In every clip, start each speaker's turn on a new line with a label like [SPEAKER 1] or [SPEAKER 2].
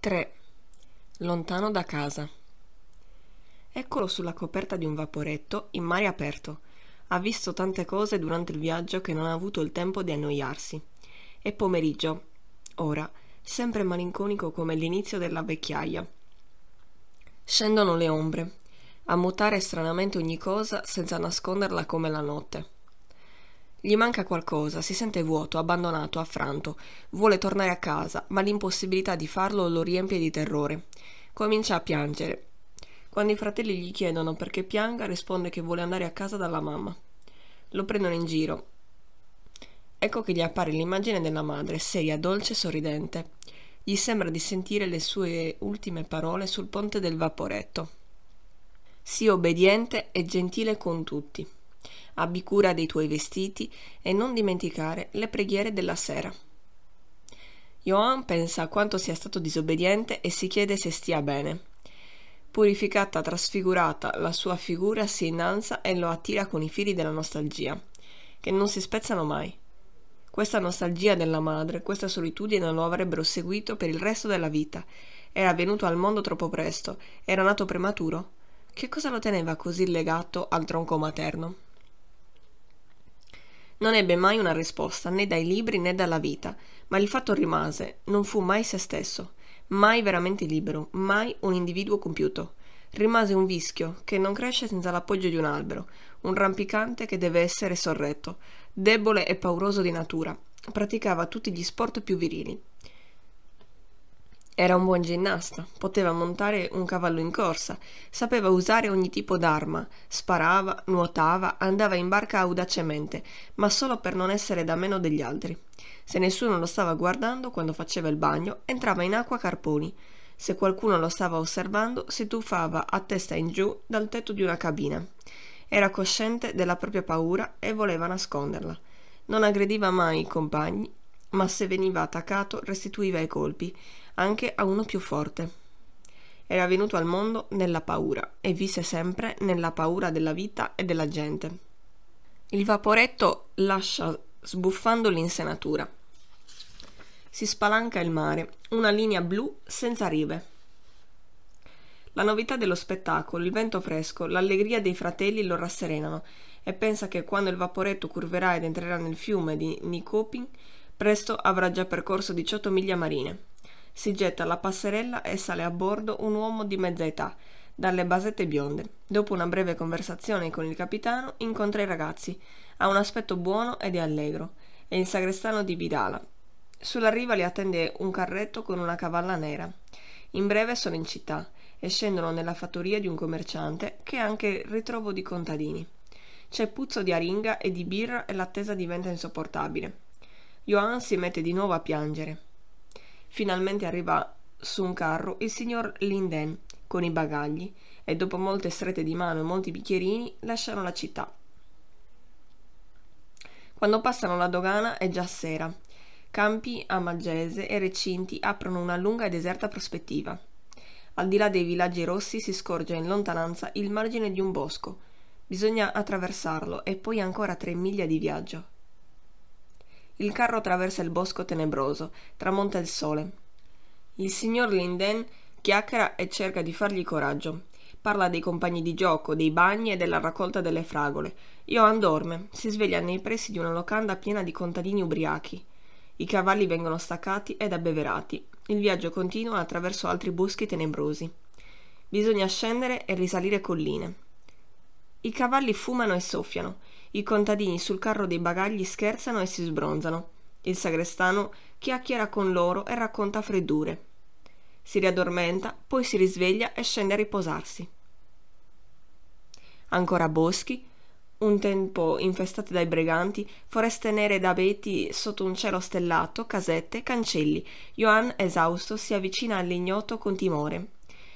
[SPEAKER 1] 3. Lontano da casa. Eccolo sulla coperta di un vaporetto in mare aperto. Ha visto tante cose durante il viaggio che non ha avuto il tempo di annoiarsi. È pomeriggio. Ora, sempre malinconico come l'inizio della vecchiaia. Scendono le ombre, a mutare stranamente ogni cosa senza nasconderla come la notte. Gli manca qualcosa, si sente vuoto, abbandonato, affranto. Vuole tornare a casa, ma l'impossibilità di farlo lo riempie di terrore. Comincia a piangere. Quando i fratelli gli chiedono perché pianga, risponde che vuole andare a casa dalla mamma. Lo prendono in giro. Ecco che gli appare l'immagine della madre, seria, dolce e sorridente. Gli sembra di sentire le sue ultime parole sul ponte del vaporetto. Sii obbediente e gentile con tutti abbi cura dei tuoi vestiti e non dimenticare le preghiere della sera. Johan pensa a quanto sia stato disobbediente e si chiede se stia bene. Purificata, trasfigurata, la sua figura si innalza e lo attira con i fili della nostalgia, che non si spezzano mai. Questa nostalgia della madre, questa solitudine lo avrebbero seguito per il resto della vita. Era venuto al mondo troppo presto, era nato prematuro. Che cosa lo teneva così legato al tronco materno? Non ebbe mai una risposta né dai libri né dalla vita, ma il fatto rimase, non fu mai se stesso, mai veramente libero, mai un individuo compiuto. Rimase un vischio che non cresce senza l'appoggio di un albero, un rampicante che deve essere sorretto, debole e pauroso di natura. Praticava tutti gli sport più virili, era un buon ginnasta, poteva montare un cavallo in corsa, sapeva usare ogni tipo d'arma, sparava, nuotava, andava in barca audacemente, ma solo per non essere da meno degli altri. Se nessuno lo stava guardando quando faceva il bagno, entrava in acqua a carponi. Se qualcuno lo stava osservando, si tuffava a testa in giù dal tetto di una cabina. Era cosciente della propria paura e voleva nasconderla. Non aggrediva mai i compagni, ma se veniva attaccato restituiva i colpi anche a uno più forte. Era venuto al mondo nella paura e visse sempre nella paura della vita e della gente. Il vaporetto lascia sbuffando l'insenatura. Si spalanca il mare, una linea blu senza rive. La novità dello spettacolo, il vento fresco, l'allegria dei fratelli lo rasserenano e pensa che quando il vaporetto curverà ed entrerà nel fiume di Nikoping, presto avrà già percorso 18 miglia marine si getta alla passerella e sale a bordo un uomo di mezza età, dalle basette bionde. Dopo una breve conversazione con il capitano, incontra i ragazzi. Ha un aspetto buono ed è allegro. È il sagrestano di Vidala. Sulla riva li attende un carretto con una cavalla nera. In breve sono in città e scendono nella fattoria di un commerciante che è anche ritrovo di contadini. C'è puzzo di aringa e di birra e l'attesa diventa insopportabile. Johan si mette di nuovo a piangere. Finalmente arriva su un carro il signor Linden con i bagagli e dopo molte strette di mano e molti bicchierini lasciano la città. Quando passano la dogana è già sera. Campi a Magese e recinti aprono una lunga e deserta prospettiva. Al di là dei villaggi rossi si scorge in lontananza il margine di un bosco. Bisogna attraversarlo e poi ancora tre miglia di viaggio il carro attraversa il bosco tenebroso, tramonta il sole. Il signor Linden chiacchiera e cerca di fargli coraggio. Parla dei compagni di gioco, dei bagni e della raccolta delle fragole. Johan dorme, si sveglia nei pressi di una locanda piena di contadini ubriachi. I cavalli vengono staccati ed abbeverati. Il viaggio continua attraverso altri boschi tenebrosi. Bisogna scendere e risalire colline. I cavalli fumano e soffiano. I contadini sul carro dei bagagli scherzano e si sbronzano. Il sagrestano chiacchiera con loro e racconta freddure. Si riaddormenta, poi si risveglia e scende a riposarsi. Ancora boschi, un tempo infestati dai briganti, foreste nere d'abeti sotto un cielo stellato, casette, cancelli. Johan, esausto, si avvicina all'ignoto con timore.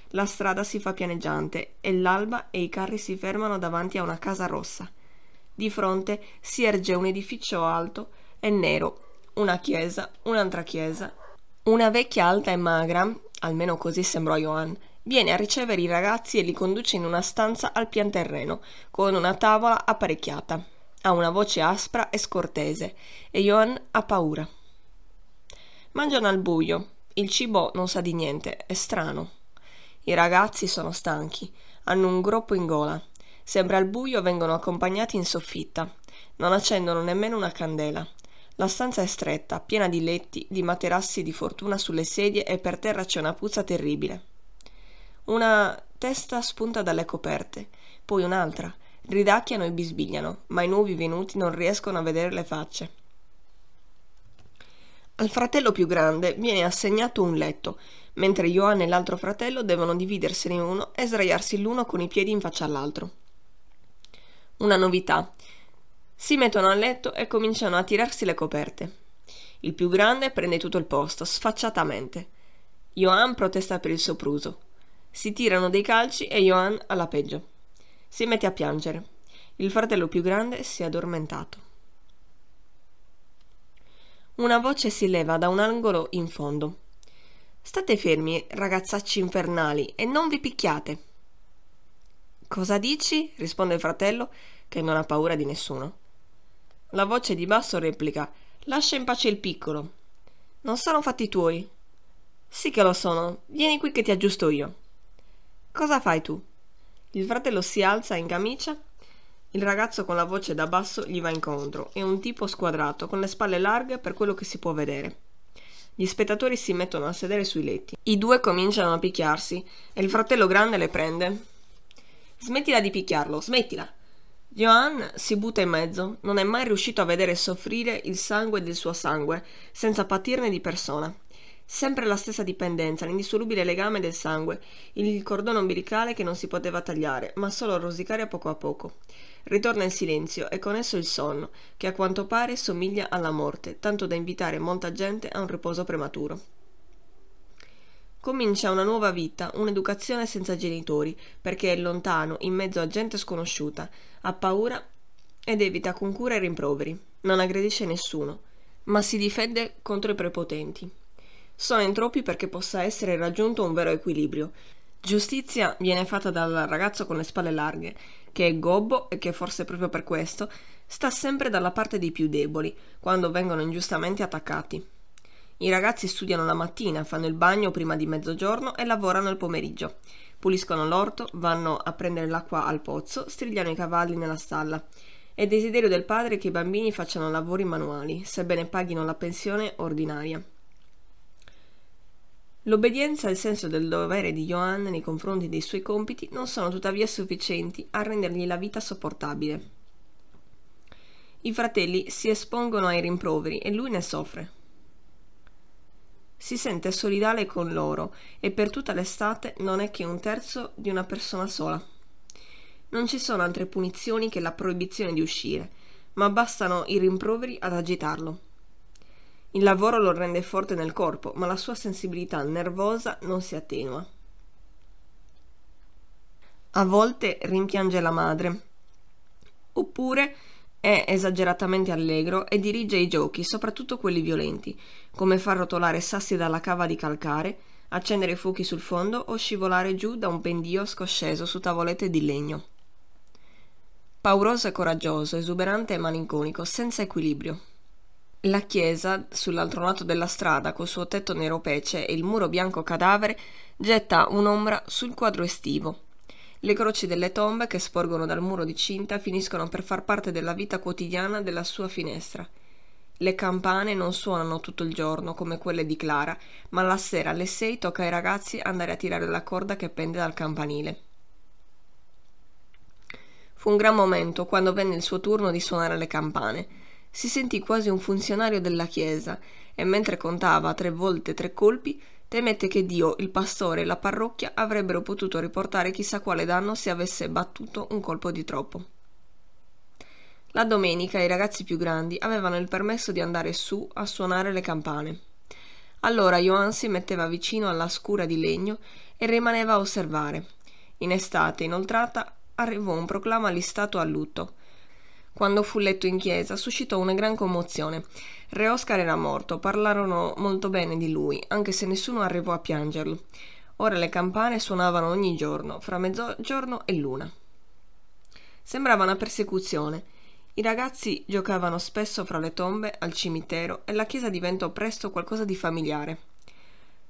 [SPEAKER 1] La strada si fa pianeggiante e l'alba e i carri si fermano davanti a una casa rossa. Di fronte si erge un edificio alto e nero, una chiesa, un'altra chiesa. Una vecchia alta e magra, almeno così sembrò Johan, viene a ricevere i ragazzi e li conduce in una stanza al pian terreno, con una tavola apparecchiata. Ha una voce aspra e scortese, e Johan ha paura. Mangiano al buio, il cibo non sa di niente, è strano. I ragazzi sono stanchi, hanno un groppo in gola. Sempre al buio vengono accompagnati in soffitta. Non accendono nemmeno una candela. La stanza è stretta, piena di letti, di materassi di fortuna sulle sedie e per terra c'è una puzza terribile. Una testa spunta dalle coperte, poi un'altra. Ridacchiano e bisbigliano, ma i nuovi venuti non riescono a vedere le facce. Al fratello più grande viene assegnato un letto, mentre Johan e l'altro fratello devono dividersene uno e sdraiarsi l'uno con i piedi in faccia all'altro. Una novità. Si mettono a letto e cominciano a tirarsi le coperte. Il più grande prende tutto il posto, sfacciatamente. Johan protesta per il sopruso. Si tirano dei calci e Johan alla peggio. Si mette a piangere. Il fratello più grande si è addormentato. Una voce si leva da un angolo in fondo. State fermi, ragazzacci infernali, e non vi picchiate. Cosa dici? risponde il fratello, che non ha paura di nessuno. La voce di basso replica: Lascia in pace il piccolo. Non sono fatti tuoi. Sì che lo sono. Vieni qui che ti aggiusto io. Cosa fai tu? Il fratello si alza in camicia. Il ragazzo con la voce da basso gli va incontro. È un tipo squadrato, con le spalle larghe per quello che si può vedere. Gli spettatori si mettono a sedere sui letti. I due cominciano a picchiarsi e il fratello grande le prende, Smettila di picchiarlo, smettila. Johan si butta in mezzo, non è mai riuscito a vedere soffrire il sangue del suo sangue, senza patirne di persona. Sempre la stessa dipendenza, l'indissolubile legame del sangue, il cordone ombelicale che non si poteva tagliare, ma solo rosicare a poco a poco. Ritorna il silenzio e con esso il sonno, che a quanto pare somiglia alla morte, tanto da invitare molta gente a un riposo prematuro. Comincia una nuova vita, un'educazione senza genitori, perché è lontano, in mezzo a gente sconosciuta, ha paura ed evita con cura i rimproveri. Non aggredisce nessuno, ma si difende contro i prepotenti. Sono in troppi perché possa essere raggiunto un vero equilibrio. Giustizia viene fatta dal ragazzo con le spalle larghe, che è gobbo e che forse proprio per questo sta sempre dalla parte dei più deboli, quando vengono ingiustamente attaccati. I ragazzi studiano la mattina, fanno il bagno prima di mezzogiorno e lavorano il pomeriggio. Puliscono l'orto, vanno a prendere l'acqua al pozzo, strigliano i cavalli nella stalla. È desiderio del padre che i bambini facciano lavori manuali, sebbene paghino la pensione ordinaria. L'obbedienza e il senso del dovere di Johan nei confronti dei suoi compiti non sono tuttavia sufficienti a rendergli la vita sopportabile. I fratelli si espongono ai rimproveri e lui ne soffre si sente solidale con loro e per tutta l'estate non è che un terzo di una persona sola. Non ci sono altre punizioni che la proibizione di uscire, ma bastano i rimproveri ad agitarlo. Il lavoro lo rende forte nel corpo, ma la sua sensibilità nervosa non si attenua. A volte rimpiange la madre, oppure è esageratamente allegro e dirige i giochi, soprattutto quelli violenti, come far rotolare sassi dalla cava di calcare, accendere fuochi sul fondo o scivolare giù da un pendio scosceso su tavolette di legno. Pauroso e coraggioso, esuberante e malinconico, senza equilibrio. La chiesa, sull'altro lato della strada, col suo tetto nero pece e il muro bianco cadavere, getta un'ombra sul quadro estivo, le croci delle tombe che sporgono dal muro di cinta finiscono per far parte della vita quotidiana della sua finestra. Le campane non suonano tutto il giorno come quelle di Clara, ma la sera alle sei tocca ai ragazzi andare a tirare la corda che pende dal campanile. Fu un gran momento quando venne il suo turno di suonare le campane. Si sentì quasi un funzionario della chiesa e mentre contava tre volte tre colpi Temette che Dio, il pastore e la parrocchia avrebbero potuto riportare chissà quale danno se avesse battuto un colpo di troppo. La domenica i ragazzi più grandi avevano il permesso di andare su a suonare le campane. Allora Johan si metteva vicino alla scura di legno e rimaneva a osservare. In estate inoltrata arrivò un proclama listato a lutto quando fu letto in chiesa, suscitò una gran commozione. Re Oscar era morto, parlarono molto bene di lui, anche se nessuno arrivò a piangerlo. Ora le campane suonavano ogni giorno, fra mezzogiorno e l'una. Sembrava una persecuzione. I ragazzi giocavano spesso fra le tombe, al cimitero, e la chiesa diventò presto qualcosa di familiare.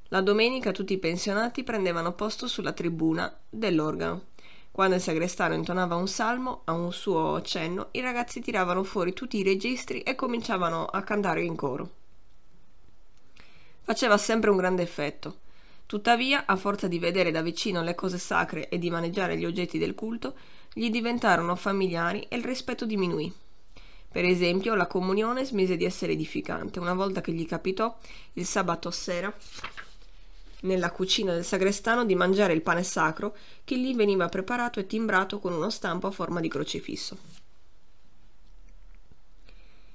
[SPEAKER 1] La domenica tutti i pensionati prendevano posto sulla tribuna dell'organo. Quando il sagrestano intonava un salmo, a un suo cenno, i ragazzi tiravano fuori tutti i registri e cominciavano a cantare in coro. Faceva sempre un grande effetto. Tuttavia, a forza di vedere da vicino le cose sacre e di maneggiare gli oggetti del culto, gli diventarono familiari e il rispetto diminuì. Per esempio, la comunione smise di essere edificante una volta che gli capitò il sabato sera nella cucina del sagrestano di mangiare il pane sacro che lì veniva preparato e timbrato con uno stampo a forma di crocifisso.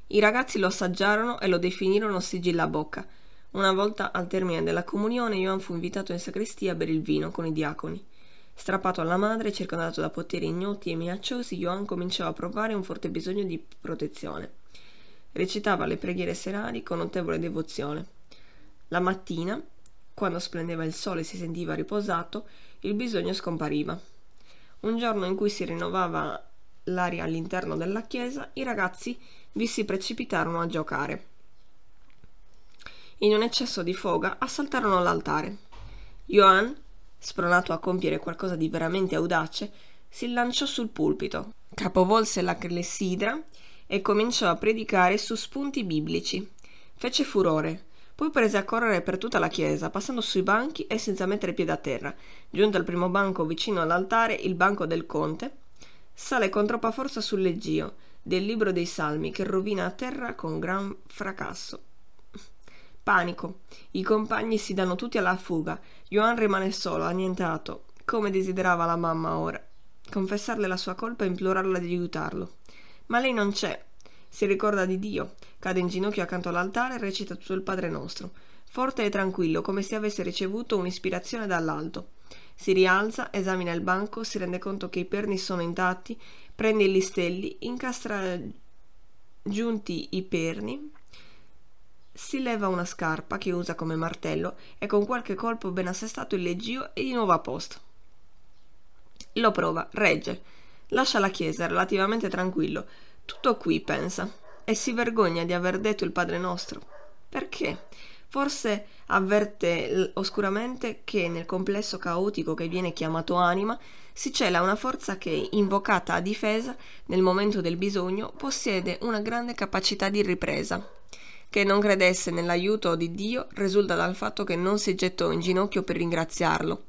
[SPEAKER 1] I ragazzi lo assaggiarono e lo definirono sigilla a bocca. Una volta al termine della comunione, Ioan fu invitato in sacrestia a bere il vino con i diaconi. Strappato alla madre, circondato da poteri ignoti e minacciosi, Ioan cominciò a provare un forte bisogno di protezione. Recitava le preghiere serali con notevole devozione. La mattina, quando splendeva il sole e si sentiva riposato, il bisogno scompariva. Un giorno in cui si rinnovava l'aria all'interno della chiesa, i ragazzi vi si precipitarono a giocare. In un eccesso di foga assaltarono l'altare. Johan, spronato a compiere qualcosa di veramente audace, si lanciò sul pulpito, capovolse la clessidra e cominciò a predicare su spunti biblici. Fece furore, poi prese a correre per tutta la chiesa, passando sui banchi e senza mettere piede a terra. Giunto al primo banco vicino all'altare, il banco del conte, sale con troppa forza sul leggio del libro dei salmi che rovina a terra con gran fracasso. Panico. I compagni si danno tutti alla fuga. Johan rimane solo, annientato, come desiderava la mamma ora. Confessarle la sua colpa e implorarla di aiutarlo. Ma lei non c'è, si ricorda di Dio, cade in ginocchio accanto all'altare e recita tutto il Padre nostro, forte e tranquillo, come se avesse ricevuto un'ispirazione dall'alto. Si rialza, esamina il banco, si rende conto che i perni sono intatti, prende i listelli, incastra giunti i perni, si leva una scarpa che usa come martello e con qualche colpo ben assestato il leggio è di nuovo a posto. Lo prova, regge. Lascia la chiesa relativamente tranquillo, tutto qui, pensa, e si vergogna di aver detto il Padre nostro. Perché? Forse avverte oscuramente che nel complesso caotico che viene chiamato anima si cela una forza che, invocata a difesa, nel momento del bisogno, possiede una grande capacità di ripresa. Che non credesse nell'aiuto di Dio risulta dal fatto che non si gettò in ginocchio per ringraziarlo,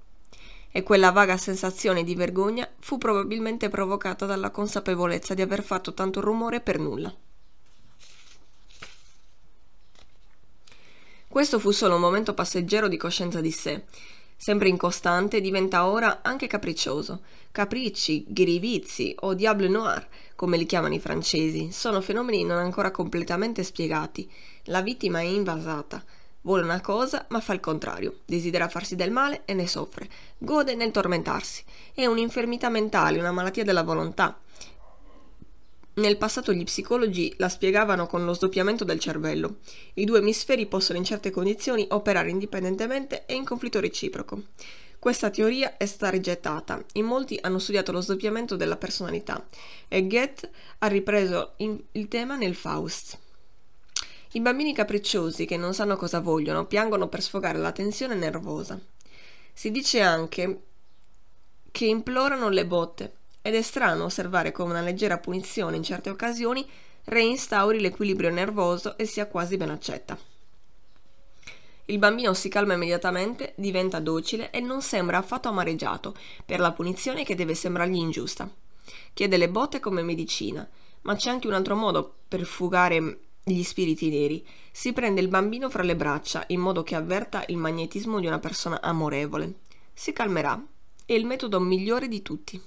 [SPEAKER 1] e quella vaga sensazione di vergogna fu probabilmente provocata dalla consapevolezza di aver fatto tanto rumore per nulla. Questo fu solo un momento passeggero di coscienza di sé. Sempre incostante, diventa ora anche capriccioso. Capricci, ghirivizi o diable noir, come li chiamano i francesi, sono fenomeni non ancora completamente spiegati. La vittima è invasata, Vuole una cosa ma fa il contrario, desidera farsi del male e ne soffre, gode nel tormentarsi. È un'infermità mentale, una malattia della volontà. Nel passato gli psicologi la spiegavano con lo sdoppiamento del cervello. I due emisferi possono in certe condizioni operare indipendentemente e in conflitto reciproco. Questa teoria è stata rigettata, in molti hanno studiato lo sdoppiamento della personalità e Goethe ha ripreso il tema nel Faust. I bambini capricciosi che non sanno cosa vogliono piangono per sfogare la tensione nervosa. Si dice anche che implorano le botte ed è strano osservare come una leggera punizione in certe occasioni reinstauri l'equilibrio nervoso e sia quasi ben accetta. Il bambino si calma immediatamente, diventa docile e non sembra affatto amareggiato per la punizione che deve sembrargli ingiusta. Chiede le botte come medicina, ma c'è anche un altro modo per fugare gli spiriti neri. Si prende il bambino fra le braccia in modo che avverta il magnetismo di una persona amorevole. Si calmerà. È il metodo migliore di tutti.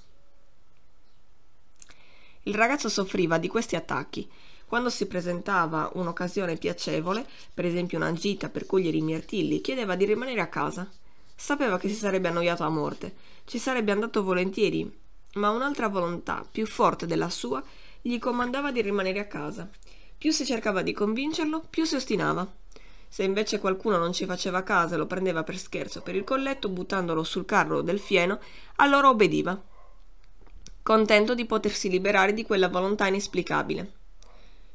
[SPEAKER 1] Il ragazzo soffriva di questi attacchi. Quando si presentava un'occasione piacevole, per esempio una gita per cogliere i mirtilli, chiedeva di rimanere a casa. Sapeva che si sarebbe annoiato a morte, ci sarebbe andato volentieri, ma un'altra volontà, più forte della sua, gli comandava di rimanere a casa. Più si cercava di convincerlo, più si ostinava. Se invece qualcuno non ci faceva caso e lo prendeva per scherzo per il colletto, buttandolo sul carro del fieno, allora obbediva, contento di potersi liberare di quella volontà inesplicabile.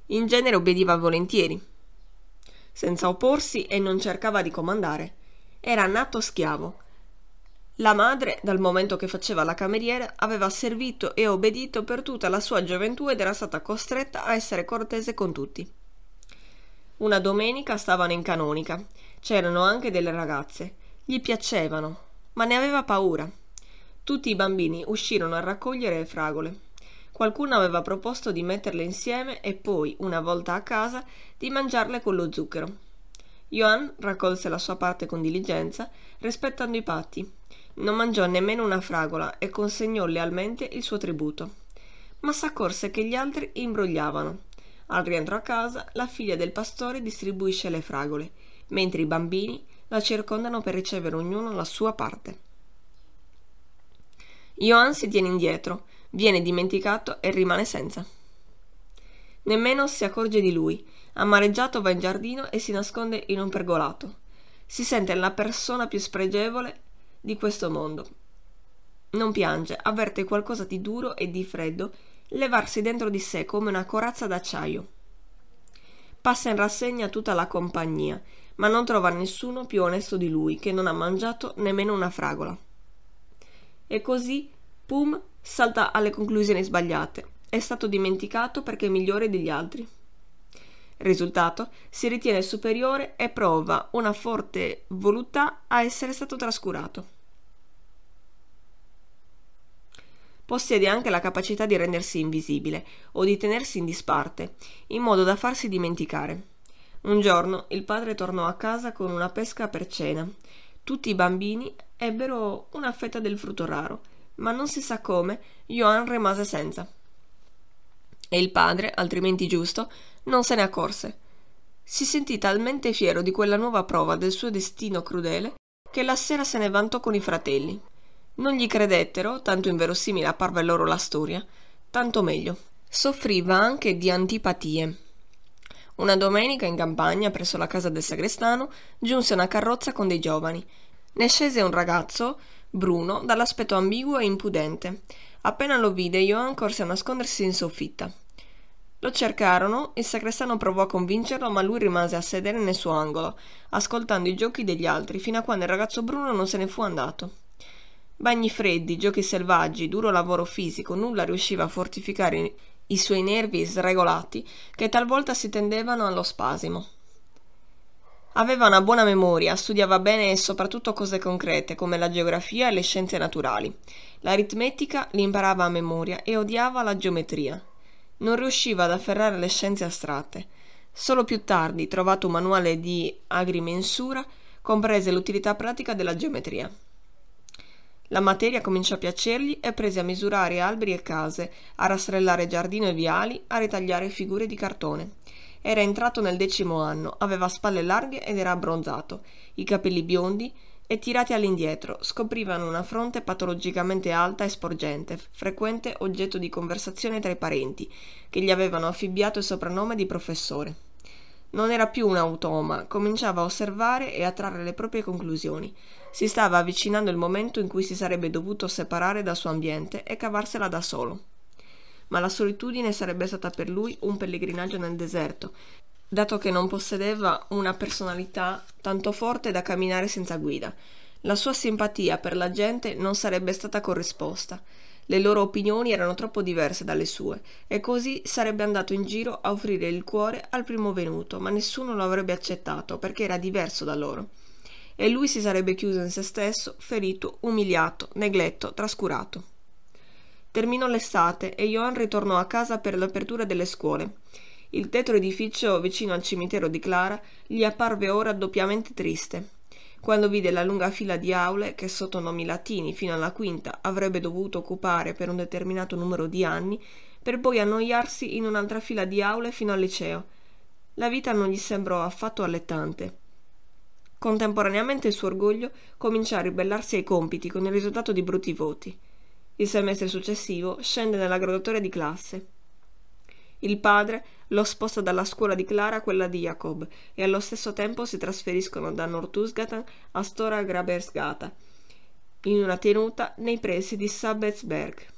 [SPEAKER 1] In genere obbediva volentieri, senza opporsi e non cercava di comandare. Era nato schiavo, la madre, dal momento che faceva la cameriera, aveva servito e obbedito per tutta la sua gioventù ed era stata costretta a essere cortese con tutti. Una domenica stavano in canonica. C'erano anche delle ragazze. Gli piacevano, ma ne aveva paura. Tutti i bambini uscirono a raccogliere le fragole. Qualcuno aveva proposto di metterle insieme e poi, una volta a casa, di mangiarle con lo zucchero. Johan raccolse la sua parte con diligenza, rispettando i patti. Non mangiò nemmeno una fragola e consegnò lealmente il suo tributo. Ma s'accorse che gli altri imbrogliavano. Al rientro a casa, la figlia del pastore distribuisce le fragole, mentre i bambini la circondano per ricevere ognuno la sua parte. Johan si tiene indietro, viene dimenticato e rimane senza. Nemmeno si accorge di lui. Amareggiato va in giardino e si nasconde in un pergolato. Si sente la persona più spregevole di questo mondo. Non piange, avverte qualcosa di duro e di freddo levarsi dentro di sé come una corazza d'acciaio. Passa in rassegna tutta la compagnia, ma non trova nessuno più onesto di lui che non ha mangiato nemmeno una fragola. E così Pum salta alle conclusioni sbagliate. È stato dimenticato perché è migliore degli altri risultato si ritiene superiore e prova una forte voluttà a essere stato trascurato. Possiede anche la capacità di rendersi invisibile o di tenersi in disparte, in modo da farsi dimenticare. Un giorno il padre tornò a casa con una pesca per cena. Tutti i bambini ebbero una fetta del frutto raro, ma non si sa come, Johan rimase senza e il padre, altrimenti giusto, non se ne accorse. Si sentì talmente fiero di quella nuova prova del suo destino crudele che la sera se ne vantò con i fratelli. Non gli credettero, tanto inverosimile apparve loro la storia, tanto meglio. Soffriva anche di antipatie. Una domenica in campagna, presso la casa del sagrestano, giunse una carrozza con dei giovani. Ne scese un ragazzo, Bruno, dall'aspetto ambiguo e impudente. Appena lo vide, Johan corse a nascondersi in soffitta. Lo cercarono, il sacrestano provò a convincerlo, ma lui rimase a sedere nel suo angolo, ascoltando i giochi degli altri, fino a quando il ragazzo bruno non se ne fu andato. Bagni freddi, giochi selvaggi, duro lavoro fisico, nulla riusciva a fortificare i suoi nervi sregolati, che talvolta si tendevano allo spasimo. Aveva una buona memoria, studiava bene e soprattutto cose concrete come la geografia e le scienze naturali. L'aritmetica l'imparava a memoria e odiava la geometria. Non riusciva ad afferrare le scienze astratte. Solo più tardi, trovato un manuale di agrimensura, comprese l'utilità pratica della geometria. La materia cominciò a piacergli e prese a misurare alberi e case, a rastrellare giardino e viali, a ritagliare figure di cartone. Era entrato nel decimo anno, aveva spalle larghe ed era abbronzato. I capelli biondi e tirati all'indietro scoprivano una fronte patologicamente alta e sporgente, frequente oggetto di conversazione tra i parenti, che gli avevano affibbiato il soprannome di professore. Non era più un automa, cominciava a osservare e a trarre le proprie conclusioni. Si stava avvicinando il momento in cui si sarebbe dovuto separare dal suo ambiente e cavarsela da solo ma la solitudine sarebbe stata per lui un pellegrinaggio nel deserto, dato che non possedeva una personalità tanto forte da camminare senza guida. La sua simpatia per la gente non sarebbe stata corrisposta. Le loro opinioni erano troppo diverse dalle sue, e così sarebbe andato in giro a offrire il cuore al primo venuto, ma nessuno lo avrebbe accettato perché era diverso da loro. E lui si sarebbe chiuso in se stesso, ferito, umiliato, negletto, trascurato. Terminò l'estate e Johan ritornò a casa per l'apertura delle scuole. Il tetro edificio vicino al cimitero di Clara gli apparve ora doppiamente triste. Quando vide la lunga fila di aule che sotto nomi latini fino alla quinta avrebbe dovuto occupare per un determinato numero di anni, per poi annoiarsi in un'altra fila di aule fino al liceo. La vita non gli sembrò affatto allettante. Contemporaneamente il suo orgoglio cominciò a ribellarsi ai compiti con il risultato di brutti voti. Il semestre successivo scende nella graduatoria di classe. Il padre lo sposta dalla scuola di Clara a quella di Jacob e allo stesso tempo si trasferiscono da Nortusgatan a Stora Grabersgata, in una tenuta nei pressi di Sabetsberg.